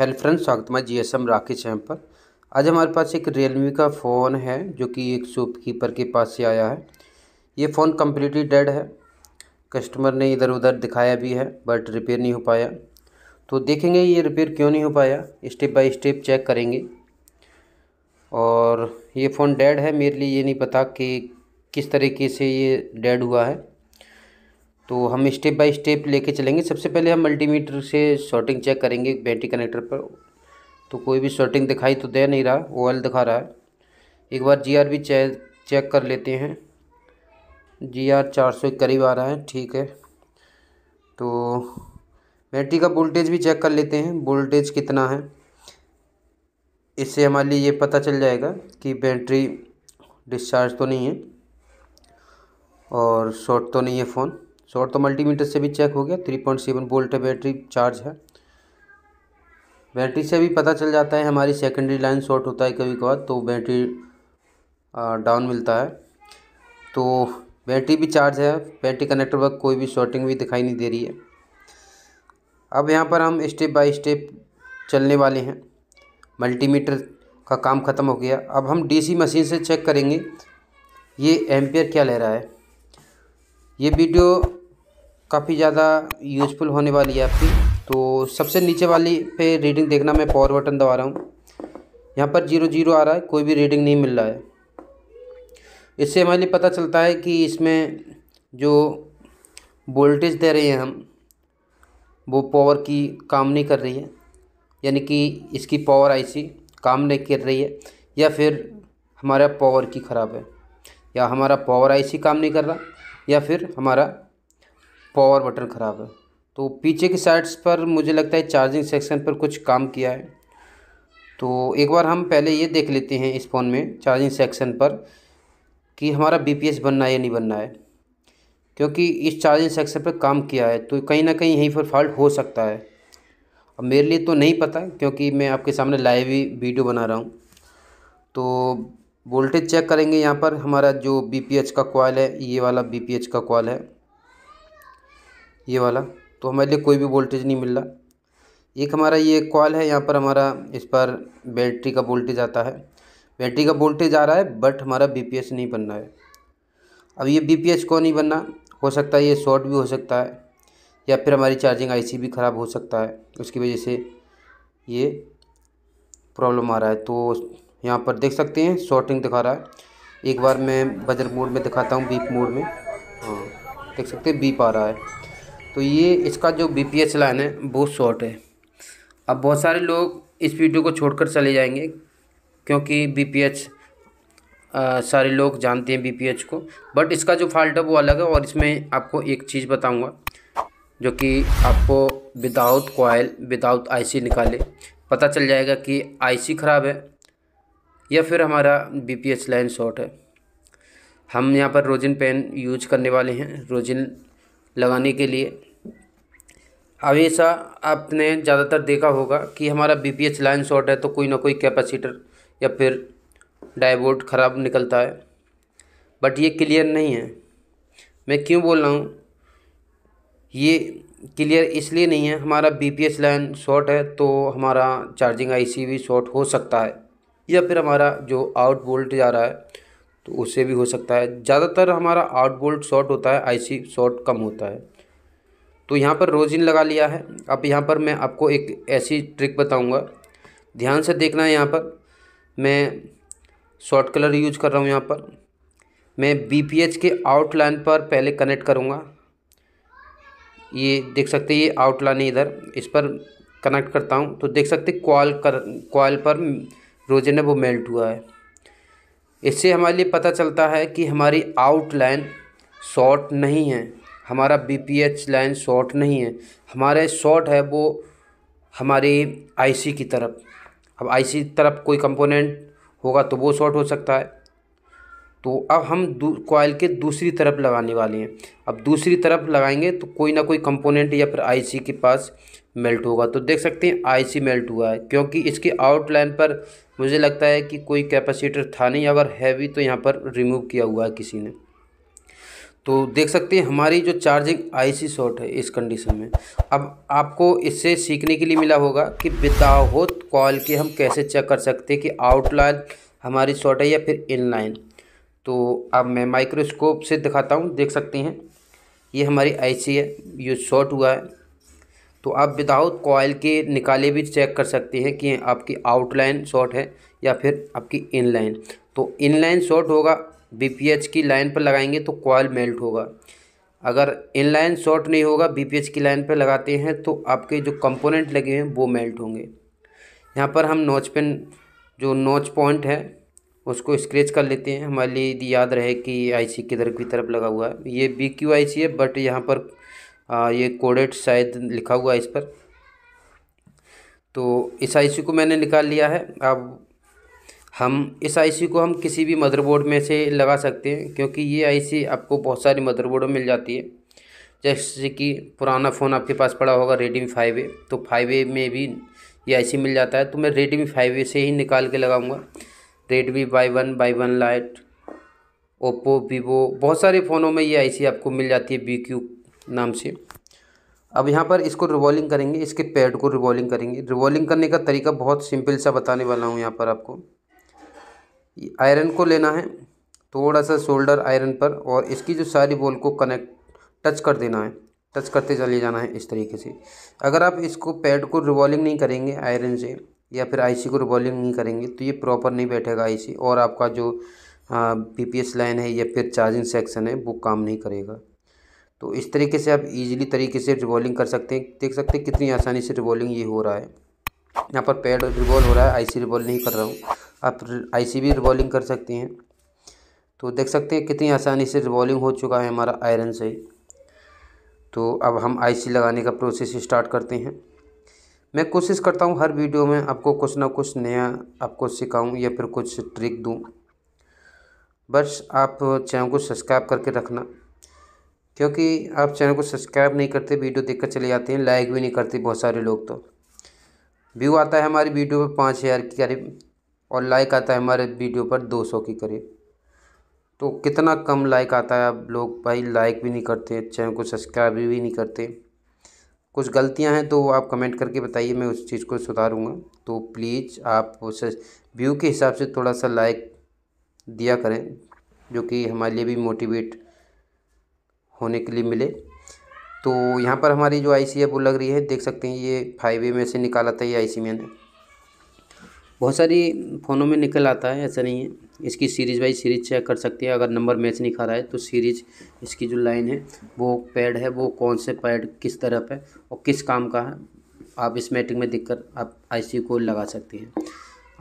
hello friends स्वागत है G S M Rakesh M पर आज हमारे पास एक रियलमी का फ़ोन है जो कि एक शॉप कीपर के पास से आया है ये फ़ोन कम्प्लीटली डेड है कस्टमर ने इधर उधर दिखाया भी है बट रिपेयर नहीं हो पाया तो देखेंगे ये रिपेयर क्यों नहीं हो पाया स्टेप बाय स्टेप चेक करेंगे और ये फ़ोन डेड है मेरे लिए ये नहीं पता कि किस तरीके से ये डेड हुआ है तो हम स्टेप बाय स्टेप लेके चलेंगे सबसे पहले हम मल्टीमीटर से शॉर्टिंग चेक करेंगे बैटरी कनेक्टर पर तो कोई भी शॉर्टिंग दिखाई तो दे नहीं रहा ओ दिखा रहा है एक बार जी आर भी चे चेक कर लेते हैं जी आर चार सौ करीब आ रहा है ठीक है तो बैटरी का वोल्टेज भी चेक कर लेते हैं वोल्टेज कितना है इससे हमारे लिए ये पता चल जाएगा कि बैटरी डिस्चार्ज तो नहीं है और शॉर्ट तो नहीं है फ़ोन शॉर्ट तो मल्टीमीटर से भी चेक हो गया थ्री पॉइंट सेवन वोल्ट है बैटरी चार्ज है बैटरी से भी पता चल जाता है हमारी सेकेंडरी लाइन शॉर्ट होता है कभी कभार तो बैटरी डाउन मिलता है तो बैटरी भी चार्ज है बैटरी कनेक्टर वक्त कोई भी शॉर्टिंग भी दिखाई नहीं दे रही है अब यहाँ पर हम स्टेप बाय स्टेप चलने वाले हैं मल्टीमीटर का काम ख़त्म हो गया अब हम डीसी मशीन से चेक करेंगे ये एम्पियर क्या ले रहा है ये वीडियो काफ़ी ज़्यादा यूजफुल होने वाली है आपकी तो सबसे नीचे वाली पे रीडिंग देखना मैं पावर बटन दबा रहा हूँ यहाँ पर जीरो जीरो आ रहा है कोई भी रीडिंग नहीं मिल रहा है इससे हमारे लिए पता चलता है कि इसमें जो वोल्टेज दे रहे हैं हम वो पावर की काम नहीं कर रही है यानी कि इसकी पावर आईसी काम नहीं कर रही है या फिर हमारा पावर की ख़राब है या हमारा पावर आईसी काम नहीं कर रहा या फिर हमारा पावर बटन ख़राब है तो पीछे की साइड्स पर मुझे लगता है चार्जिंग सेक्शन पर कुछ काम किया है तो एक बार हम पहले ये देख लेते हैं इस फ़ोन में चार्जिंग सेक्शन पर कि हमारा बी बनना है या नहीं बनना है क्योंकि इस चार्जिंग सेक्शन पर काम किया है तो कहीं ना कहीं यहीं पर फॉल्ट हो सकता है अब मेरे लिए तो नहीं पता क्योंकि मैं आपके सामने लाइव ही वीडियो बना रहा हूँ तो वोल्टेज चेक करेंगे यहाँ पर हमारा जो बी का कॉल है ये वाला बी का कॉल है ये वाला तो हमारे लिए कोई भी वोल्टेज नहीं मिल रहा एक हमारा ये कॉल है यहाँ पर हमारा इस पर बैटरी का वोल्टेज आता है बैटरी का वोल्टेज आ रहा है बट हमारा बी नहीं बन रहा है अब ये बी कौन नहीं बनना हो सकता है ये शॉर्ट भी हो सकता है या फिर हमारी चार्जिंग आईसी भी ख़राब हो सकता है उसकी वजह से ये प्रॉब्लम आ रहा है तो यहाँ पर देख सकते हैं शॉर्टिंग दिखा रहा है एक बार मैं बजर मोड में दिखाता हूँ बीप मोड में हाँ देख सकते हैं बीप आ रहा है तो ये इसका जो बी पी एस लाइन है बहुत शॉर्ट है अब बहुत सारे लोग इस वीडियो को छोड़कर चले जाएंगे क्योंकि बी पी एच सारे लोग जानते हैं बी पी एच को बट इसका जो फॉल्ट है वो अलग है और इसमें आपको एक चीज़ बताऊंगा जो कि आपको विदाउट कोयल विदाउट आईसी निकाले पता चल जाएगा कि आईसी ख़राब है या फिर हमारा B P H line short है हम यहाँ पर रोजिन पेन यूज करने वाले हैं रोजिन लगाने के लिए हमेशा आपने ज़्यादातर देखा होगा कि हमारा B P H line short है तो कोई ना कोई कैपेसिटर या फिर डाइवोल्ट ख़राब निकलता है बट ये क्लियर नहीं है मैं क्यों बोल रहा हूँ ये क्लियर इसलिए नहीं है हमारा B P H line short है तो हमारा चार्जिंग आई सी भी शॉर्ट हो सकता है या फिर हमारा जो आउट वोल्ट जा रहा है तो उससे भी हो सकता है ज़्यादातर हमारा आउट बोल्ट शॉर्ट होता है आईसी शॉर्ट कम होता है तो यहाँ पर रोजिन लगा लिया है अब यहाँ पर मैं आपको एक ऐसी ट्रिक बताऊँगा ध्यान से देखना है यहाँ पर मैं शॉर्ट कलर यूज कर रहा हूँ यहाँ पर मैं बी के लाइन पर पहले कनेक्ट करूँगा ये देख सकते हैं ये आउट लाइन इधर इस पर कनेक्ट करता हूँ तो देख सकते कॉल कर कॉल पर रोजन है वो मेल्ट हुआ है इससे हमारे लिए पता चलता है कि हमारी आउट लाइन शॉर्ट नहीं है हमारा B P H line short नहीं है हमारे शॉर्ट है वो हमारी आई सी की तरफ अब आई सी तरफ कोई कंपोनेंट होगा तो वो शॉर्ट हो सकता है तो अब हम कॉयल के दूसरी तरफ लगाने वाले हैं अब दूसरी तरफ लगाएंगे तो कोई ना कोई कंपोनेंट या फिर आईसी के पास मेल्ट होगा तो देख सकते हैं आईसी मेल्ट हुआ है क्योंकि इसके आउटलाइन पर मुझे लगता है कि कोई कैपेसिटर था नहीं अगर हैवी तो यहाँ पर रिमूव किया हुआ है किसी ने तो देख सकते हैं हमारी जो चार्जिंग आईसी शॉर्ट है इस कंडीशन में अब आपको इससे सीखने के लिए मिला होगा कि बिताहोत कॉल के हम कैसे चेक कर सकते हैं कि आउटलाइन हमारी शॉर्ट है या फिर इनलाइन तो अब मैं माइक्रोस्कोप से दिखाता हूँ देख सकते हैं ये हमारी आईसी है ये शॉर्ट हुआ है तो आप विदाउट कॉयल के निकाले भी चेक कर सकते हैं कि आपकी आउटलाइन शॉर्ट है या फिर आपकी इनलाइन तो इनलाइन शॉर्ट होगा बीपीएच की लाइन पर लगाएंगे तो कॉयल मेल्ट होगा अगर इनलाइन शॉर्ट नहीं होगा बीपीएच की लाइन पर लगाते हैं तो आपके जो कंपोनेंट लगे हैं वो मेल्ट होंगे यहाँ पर हम नोच पेन जो नोच पॉइंट है उसको स्क्रेच कर लेते हैं हमारे लिए याद रहे कि आईसी किधर की तरफ लगा हुआ है ये बी क्यू आई सी है बट यहाँ पर आ, ये कोडेट शायद लिखा हुआ है इस पर तो इस आईसी को मैंने निकाल लिया है अब हम इस आईसी को हम किसी भी मदरबोर्ड में से लगा सकते हैं क्योंकि ये आईसी आपको बहुत सारी मदरबोर्डों में मिल जाती है जैसे कि पुराना फ़ोन आपके पास पड़ा होगा रेडमी फाइव ए तो फाइव ए में भी ये आईसी मिल जाता है तो मैं रेडमी फाइव ए से ही निकाल के लगाऊंगा Redmi Y one Y one Lite Oppo Vivo बहुत सारे फ़ोनों में ये आईसी आपको मिल जाती है बी क्यू नाम से अब यहाँ पर इसको रिवॉल्विंग करेंगे इसके पैड को रिवॉल्विंग करेंगे रिवॉल्विंग करने का तरीका बहुत सिंपल सा बताने वाला हूँ यहाँ पर आपको आयरन को लेना है थोड़ा सा शोल्डर आयरन पर और इसकी जो सारी बॉल को कनेक्ट टच कर देना है टच करते चले जाना है इस तरीके से अगर आप इसको पैड को रिवॉल्विंग नहीं करेंगे आयरन से या फिर आईसी को रिवॉल्विंग नहीं करेंगे तो ये प्रॉपर नहीं बैठेगा आईसी और आपका जो पीपीएस हाँ, लाइन है या फिर चार्जिंग सेक्शन है वो काम नहीं करेगा तो इस तरीके से आप इजीली तरीके से रिवॉल्विंग कर सकते हैं देख सकते हैं कितनी आसानी से रिवॉल्विंग ये हो रहा है यहाँ पर पैड रिवॉल्व हो रहा है आईसी रिवॉल्व नहीं कर रहा हूँ आप आईसी भी रिवॉल्विंग कर सकते हैं तो देख सकते हैं कितनी आसानी से रिवॉल्विंग हो चुका है हमारा आयरन से तो अब हम आई लगाने का प्रोसेस स्टार्ट करते हैं मैं कोशिश करता हूँ हर वीडियो में आपको कुछ ना कुछ नया आपको सिखाऊँ या फिर कुछ ट्रिक दूँ बस आप चैनल को सब्सक्राइब करके रखना क्योंकि आप चैनल को सब्सक्राइब नहीं करते वीडियो कर चले जाते हैं लाइक भी नहीं करते बहुत सारे लोग तो व्यू आता है हमारी वीडियो पर पाँच हज़ार के करीब और लाइक आता है हमारे वीडियो पर दो सौ के करीब तो कितना कम लाइक आता है आप लोग भाई लाइक भी नहीं करते चैनल को सब्सक्राइब भी नहीं करते कुछ गलतियां हैं तो आप कमेंट करके बताइए मैं उस चीज़ को सुधारूंगा तो प्लीज़ आप उस व्यू के हिसाब से थोड़ा सा लाइक दिया करें जो कि हमारे लिए भी मोटिवेट होने के लिए मिले तो यहाँ पर हमारी जो आईसी है वो लग रही है देख सकते हैं ये फाइव में से निकाला था ये आईसी मैंने बहुत सारी फ़ोनों में निकल आता है ऐसा नहीं है इसकी सीरीज़ वाइज सीरीज चेक कर सकते हैं अगर नंबर मैच नहीं खा रहा है तो सीरीज इसकी जो लाइन है वो पैड है वो कौन से पैड किस तरफ है और किस काम का है आप इस मैटिंग में देख आप आई को लगा सकते हैं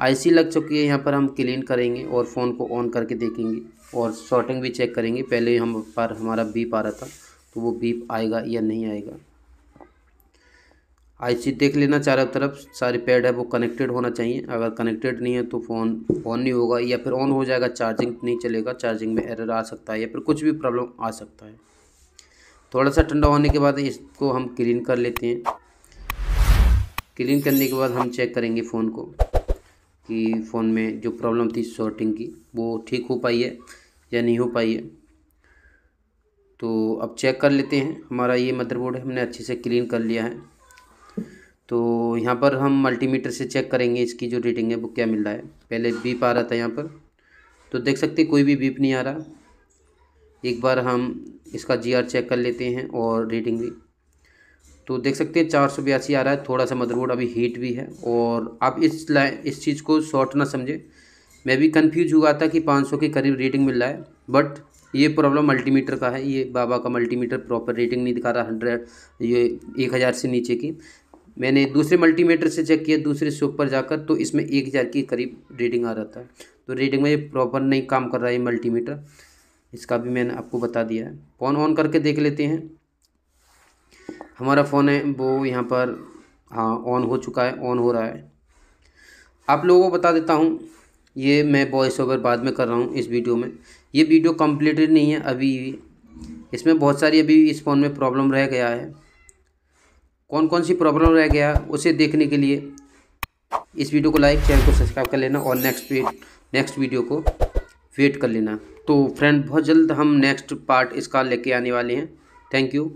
आईसी लग चुकी है यहाँ पर हम क्लीन करेंगे और फ़ोन को ऑन करके देखेंगे और शॉर्टिंग भी चेक करेंगे पहले हम पर हमारा बीप आ रहा था तो वो बीप आएगा या नहीं आएगा आईसी देख लेना चारों तरफ सारे पैड है वो कनेक्टेड होना चाहिए अगर कनेक्टेड नहीं है तो फ़ोन ऑन नहीं होगा या फिर ऑन हो जाएगा चार्जिंग नहीं चलेगा चार्जिंग में एरर आ सकता है या फिर कुछ भी प्रॉब्लम आ सकता है थोड़ा सा ठंडा होने के बाद इसको हम क्लीन कर लेते हैं क्लीन करने के बाद हम चेक करेंगे फ़ोन को कि फ़ोन में जो प्रॉब्लम थी शॉर्टिंग की वो ठीक हो पाई है या नहीं हो पाई है तो अब चेक कर लेते हैं हमारा ये मदरबोर्ड हमने अच्छे से क्लीन कर लिया है तो यहाँ पर हम मल्टीमीटर से चेक करेंगे इसकी जो रीडिंग है वो क्या मिल रहा है पहले बीप आ रहा था यहाँ पर तो देख सकते कोई भी बीप नहीं आ रहा एक बार हम इसका जीआर चेक कर लेते हैं और रीडिंग भी तो देख सकते हैं चार सौ बयासी आ रहा है थोड़ा सा मदरबोर्ड अभी हीट भी है और आप इस लाइन इस चीज़ को शॉर्ट ना समझें मैं भी कंफ्यूज हुआ था कि 500 के करीब रेटिंग मिल रहा है बट ये प्रॉब्लम मल्टीमीटर का है ये बाबा का मल्टीमीटर प्रॉपर रेटिंग नहीं दिखा रहा हंड्रेड ये एक हज़ार से नीचे की मैंने दूसरे मल्टीमीटर से चेक किया दूसरे शॉप पर जाकर तो इसमें एक हज़ार के करीब रेटिंग आ रहा था तो रेटिंग में ये प्रॉपर नहीं काम कर रहा है मल्टीमीटर इसका भी मैंने आपको बता दिया है फ़ोन ऑन करके देख लेते हैं हमारा फ़ोन है वो यहाँ पर हाँ ऑन हो चुका है ऑन हो रहा है आप लोगों को बता देता हूँ ये मैं वॉइस ओवर बाद में कर रहा हूँ इस वीडियो में ये वीडियो कम्प्लीटेड नहीं है अभी इसमें बहुत सारी अभी इस फ़ोन में प्रॉब्लम रह गया है कौन कौन सी प्रॉब्लम रह गया उसे देखने के लिए इस वीडियो को लाइक चैनल को सब्सक्राइब कर लेना और नेक्स्ट नेक्स्ट वीडियो को वेट कर लेना तो फ्रेंड बहुत जल्द हम नेक्स्ट पार्ट इसका लेके आने वाले हैं थैंक यू